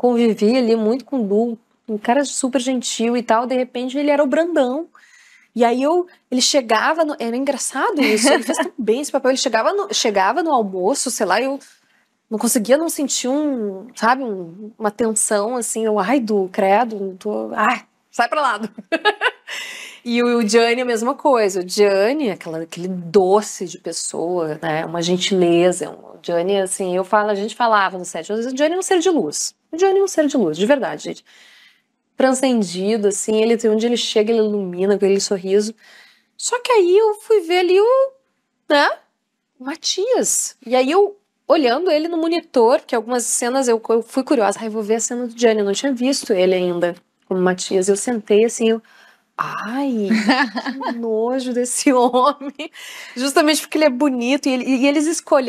convivi ali muito com o Du, um cara super gentil e tal, de repente ele era o Brandão. E aí eu, ele chegava, no, era engraçado isso, ele fez tão bem esse papel, ele chegava no, chegava no almoço, sei lá, eu não conseguia não sentir um, sabe, um, uma tensão assim, eu, ai, do credo, não tô, ai, sai pra lado E o Gianni, a mesma coisa. O Gianni, aquela, aquele doce de pessoa, né? Uma gentileza. O Gianni, assim, eu falo, a gente falava no set, o Gianni é um ser de luz. O Gianni é um ser de luz, de verdade, gente. Transcendido, assim, ele tem onde ele chega, ele ilumina com aquele sorriso. Só que aí eu fui ver ali o, né? O Matias. E aí eu, olhando ele no monitor, que algumas cenas eu, eu fui curiosa, aí ah, vou ver a cena do Gianni, eu não tinha visto ele ainda como Matias. Eu sentei assim, eu Ai, que nojo desse homem. Justamente porque ele é bonito e, ele, e eles escolheram